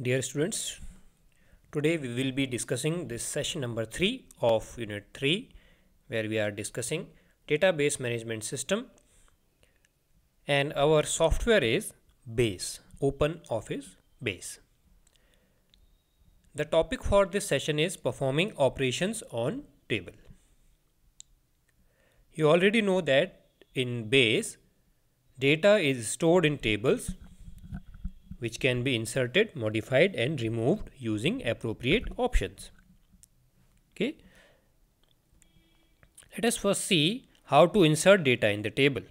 Dear students, today we will be discussing this session number 3 of unit 3 where we are discussing database management system and our software is base open office base. The topic for this session is performing operations on table. You already know that in base data is stored in tables which can be inserted, modified and removed using appropriate options. Okay. Let us first see how to insert data in the table.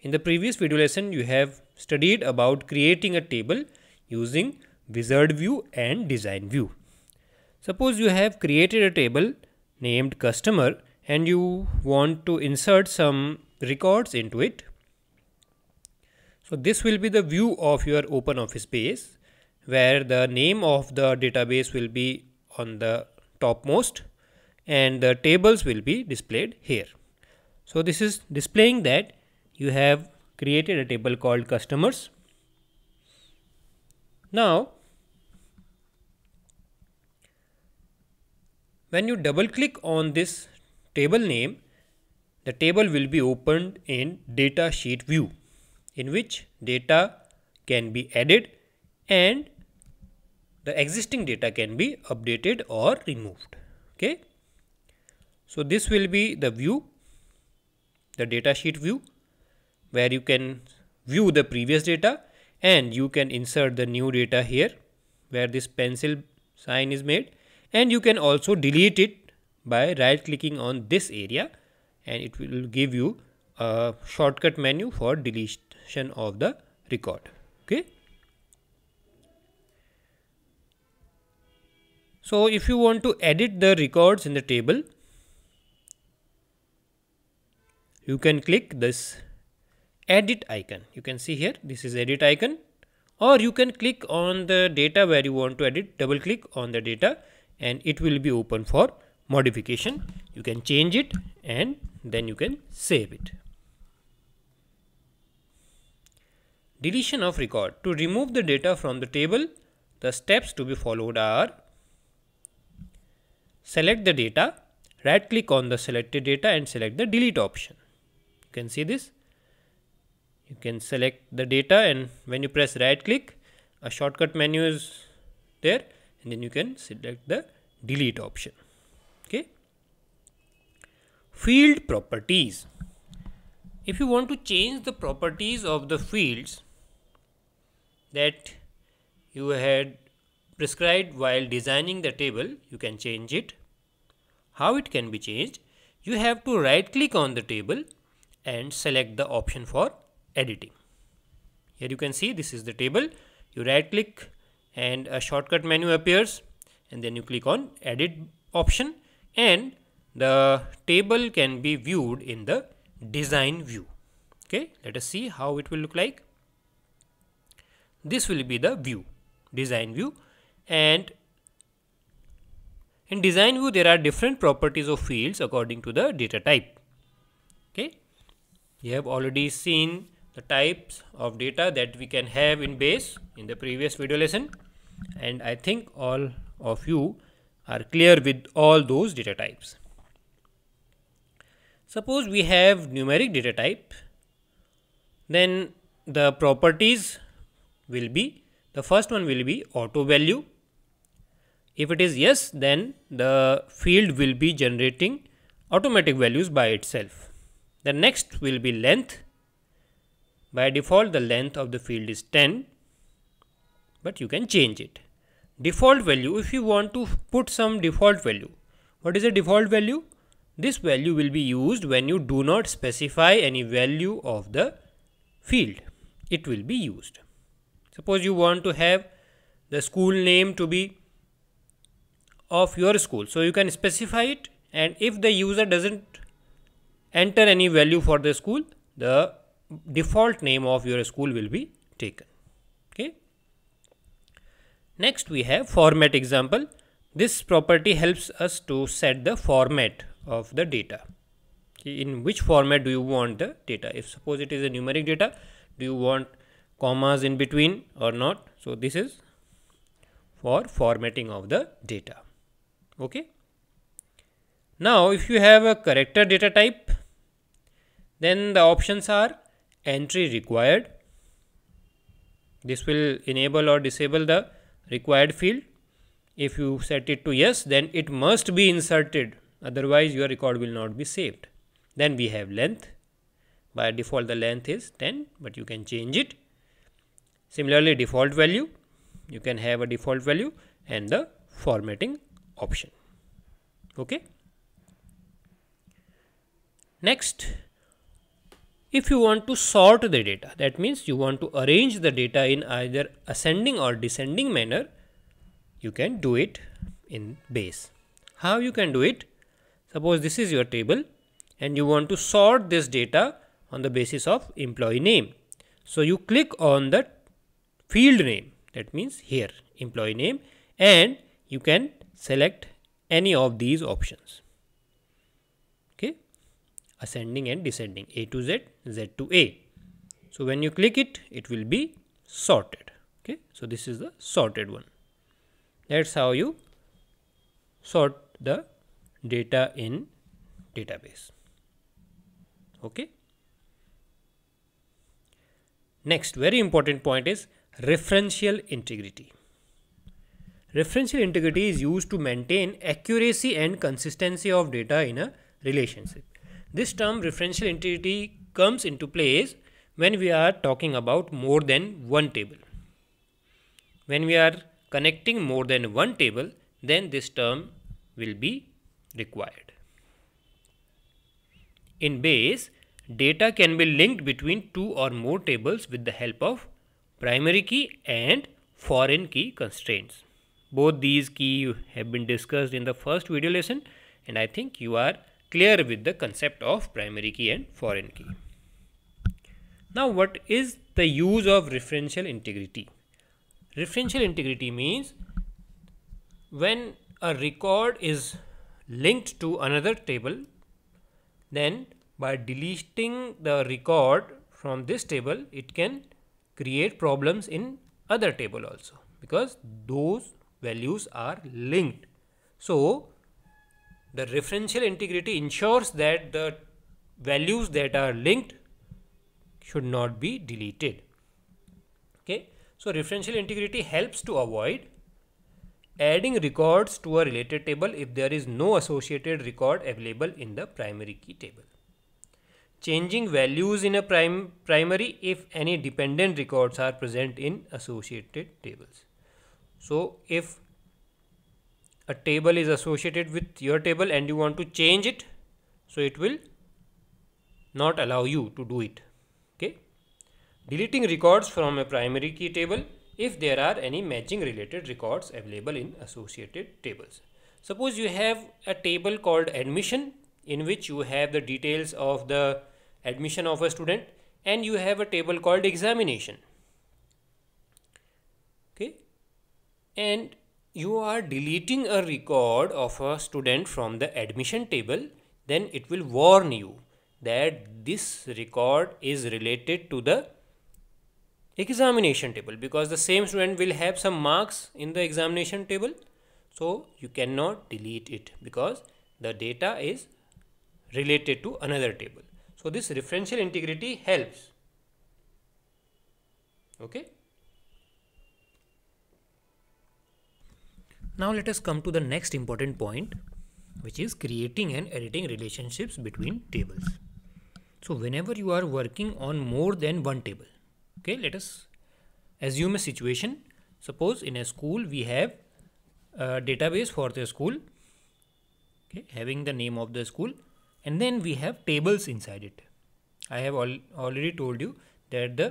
In the previous video lesson, you have studied about creating a table using wizard view and design view. Suppose you have created a table named customer and you want to insert some records into it so this will be the view of your open office base where the name of the database will be on the topmost and the tables will be displayed here. So this is displaying that you have created a table called customers. Now when you double click on this table name the table will be opened in data sheet view in which data can be added and the existing data can be updated or removed. Okay. So this will be the view, the datasheet view where you can view the previous data and you can insert the new data here where this pencil sign is made and you can also delete it by right clicking on this area and it will give you a shortcut menu for delete of the record okay so if you want to edit the records in the table you can click this edit icon you can see here this is edit icon or you can click on the data where you want to edit double click on the data and it will be open for modification you can change it and then you can save it Deletion of record. To remove the data from the table, the steps to be followed are select the data, right click on the selected data and select the delete option. You can see this. You can select the data and when you press right click, a shortcut menu is there and then you can select the delete option. Okay. Field properties. If you want to change the properties of the fields, that you had prescribed while designing the table, you can change it. How it can be changed? You have to right click on the table and select the option for editing. Here you can see this is the table. You right click and a shortcut menu appears and then you click on edit option and the table can be viewed in the design view. Okay, let us see how it will look like this will be the view design view and in design view there are different properties of fields according to the data type okay you have already seen the types of data that we can have in base in the previous video lesson and I think all of you are clear with all those data types. Suppose we have numeric data type then the properties will be the first one will be auto value. If it is yes, then the field will be generating automatic values by itself. The next will be length. By default, the length of the field is 10, but you can change it. Default value, if you want to put some default value, what is a default value? This value will be used when you do not specify any value of the field. It will be used. Suppose you want to have the school name to be of your school. So you can specify it and if the user doesn't enter any value for the school, the default name of your school will be taken. Okay. Next we have format example. This property helps us to set the format of the data. Okay. In which format do you want the data? If suppose it is a numeric data, do you want commas in between or not. So, this is for formatting of the data. Okay. Now, if you have a character data type, then the options are entry required. This will enable or disable the required field. If you set it to yes, then it must be inserted. Otherwise, your record will not be saved. Then we have length. By default, the length is 10, but you can change it Similarly, default value, you can have a default value and the formatting option. Okay. Next, if you want to sort the data, that means you want to arrange the data in either ascending or descending manner, you can do it in base. How you can do it? Suppose this is your table and you want to sort this data on the basis of employee name. So you click on the field name that means here employee name and you can select any of these options okay ascending and descending a to z z to a so when you click it it will be sorted okay so this is the sorted one that's how you sort the data in database okay next very important point is Referential integrity. Referential integrity is used to maintain accuracy and consistency of data in a relationship. This term referential integrity comes into place when we are talking about more than one table. When we are connecting more than one table, then this term will be required. In base, data can be linked between two or more tables with the help of primary key and foreign key constraints. Both these key have been discussed in the first video lesson and I think you are clear with the concept of primary key and foreign key. Now what is the use of referential integrity? Referential integrity means when a record is linked to another table then by deleting the record from this table it can create problems in other table also because those values are linked. So, the referential integrity ensures that the values that are linked should not be deleted. Okay. So, referential integrity helps to avoid adding records to a related table if there is no associated record available in the primary key table changing values in a prim primary if any dependent records are present in associated tables. So, if a table is associated with your table and you want to change it, so it will not allow you to do it. Okay. Deleting records from a primary key table if there are any matching related records available in associated tables. Suppose you have a table called admission in which you have the details of the admission of a student and you have a table called examination okay and you are deleting a record of a student from the admission table then it will warn you that this record is related to the examination table because the same student will have some marks in the examination table so you cannot delete it because the data is related to another table so, this referential integrity helps. Okay. Now, let us come to the next important point which is creating and editing relationships between tables. So, whenever you are working on more than one table, okay, let us assume a situation. Suppose in a school we have a database for the school okay, having the name of the school and then we have tables inside it. I have al already told you that the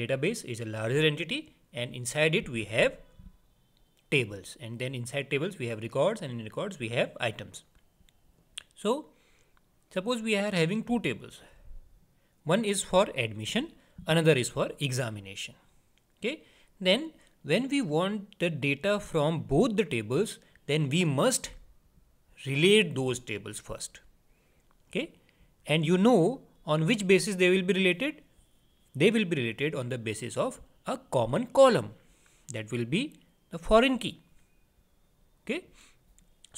database is a larger entity and inside it we have tables and then inside tables we have records and in records we have items. So suppose we are having two tables. One is for admission, another is for examination. Okay. Then when we want the data from both the tables, then we must relate those tables first okay and you know on which basis they will be related they will be related on the basis of a common column that will be the foreign key okay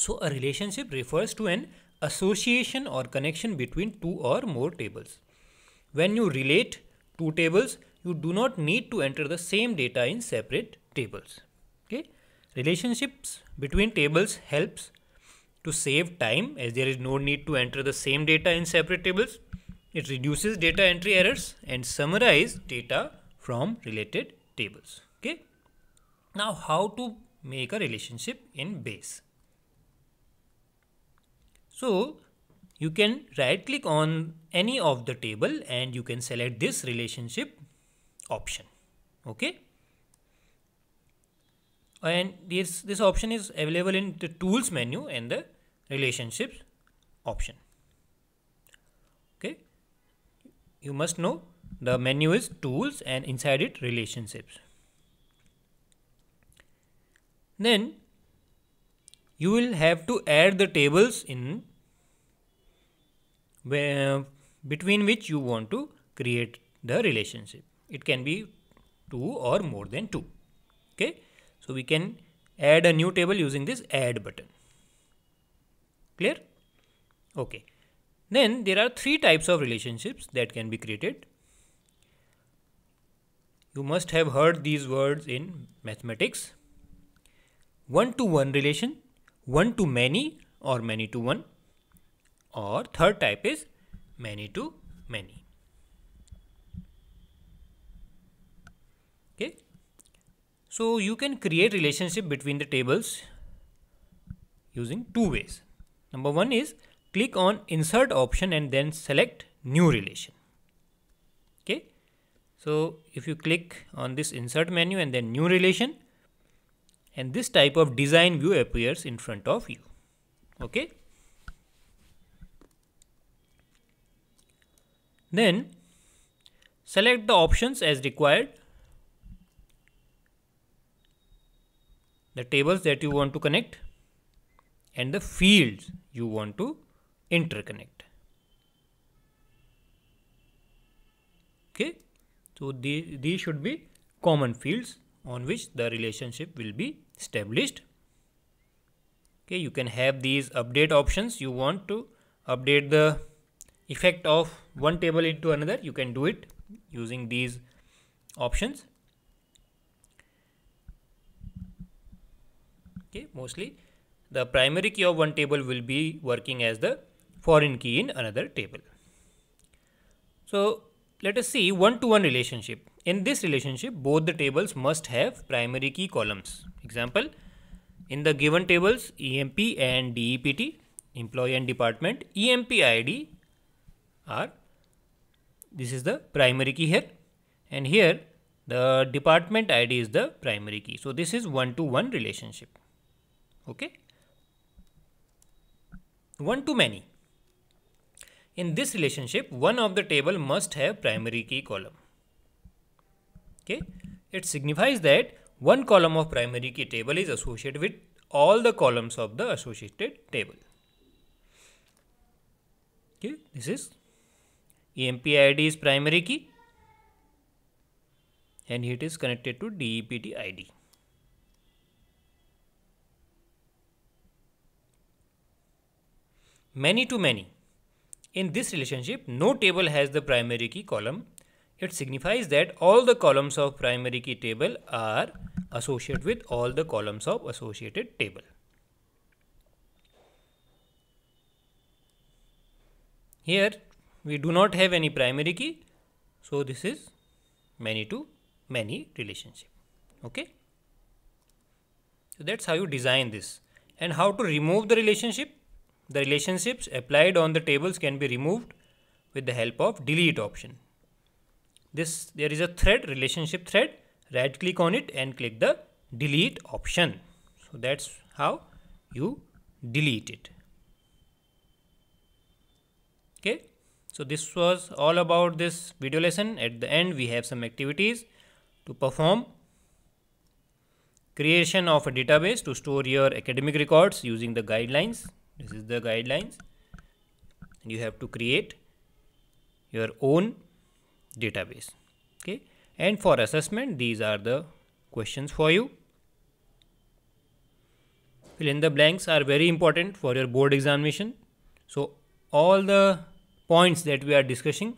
so a relationship refers to an association or connection between two or more tables when you relate two tables you do not need to enter the same data in separate tables okay relationships between tables helps to save time, as there is no need to enter the same data in separate tables, it reduces data entry errors and summarize data from related tables. Okay. Now, how to make a relationship in base? So, you can right click on any of the table and you can select this relationship option. Okay and this this option is available in the tools menu and the relationships option okay you must know the menu is tools and inside it relationships then you will have to add the tables in where, between which you want to create the relationship it can be two or more than two okay so we can add a new table using this add button. Clear? Okay. Then there are three types of relationships that can be created. You must have heard these words in mathematics. One-to-one relation, one-to-many or many-to-one. Or third type is many-to-many. -many. Okay. So you can create relationship between the tables using two ways. Number one is click on insert option and then select new relation. Okay. So if you click on this insert menu and then new relation and this type of design view appears in front of you. Okay. Then select the options as required the tables that you want to connect and the fields you want to interconnect. Okay, so these these should be common fields on which the relationship will be established. Okay, you can have these update options. You want to update the effect of one table into another. You can do it using these options. okay mostly the primary key of one table will be working as the foreign key in another table so let us see one to one relationship in this relationship both the tables must have primary key columns example in the given tables emp and dept employee and department emp id are this is the primary key here and here the department id is the primary key so this is one to one relationship okay one to many in this relationship one of the table must have primary key column okay it signifies that one column of primary key table is associated with all the columns of the associated table okay this is emp id is primary key and it is connected to dept id many to many. In this relationship, no table has the primary key column. It signifies that all the columns of primary key table are associated with all the columns of associated table. Here we do not have any primary key. So this is many to many relationship. Okay. So that's how you design this and how to remove the relationship the relationships applied on the tables can be removed with the help of delete option. This there is a thread relationship thread right click on it and click the delete option. So that's how you delete it. Okay. So this was all about this video lesson. At the end we have some activities to perform. Creation of a database to store your academic records using the guidelines this is the guidelines you have to create your own database okay and for assessment these are the questions for you fill in the blanks are very important for your board examination so all the points that we are discussing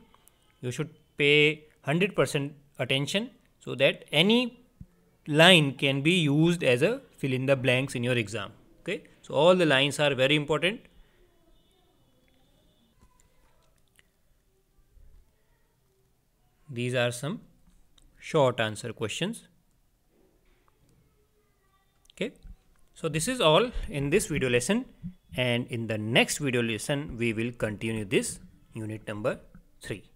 you should pay 100% attention so that any line can be used as a fill in the blanks in your exam okay so, all the lines are very important. These are some short answer questions. Okay. So, this is all in this video lesson and in the next video lesson we will continue this unit number 3.